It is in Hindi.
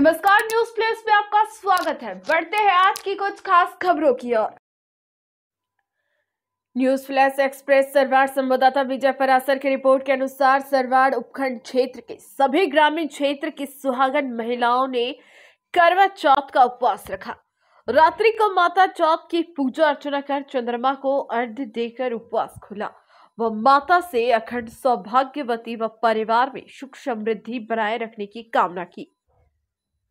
नमस्कार न्यूज प्लेस में आपका स्वागत है बढ़ते हैं आज की कुछ खास खबरों की ओर न्यूज फ्लैश एक्सप्रेस सरवाड़ संवाददाता विजय परासर की रिपोर्ट के अनुसार सरवाड़ उपखंड क्षेत्र के सभी ग्रामीण क्षेत्र की सुहागन महिलाओं ने करवा चौथ का उपवास रखा रात्रि को माता चौथ की पूजा अर्चना कर चंद्रमा को अर्ध देकर उपवास खुला व माता से अखंड सौभाग्यवती व परिवार में सुख समृद्धि बनाए रखने की कामना की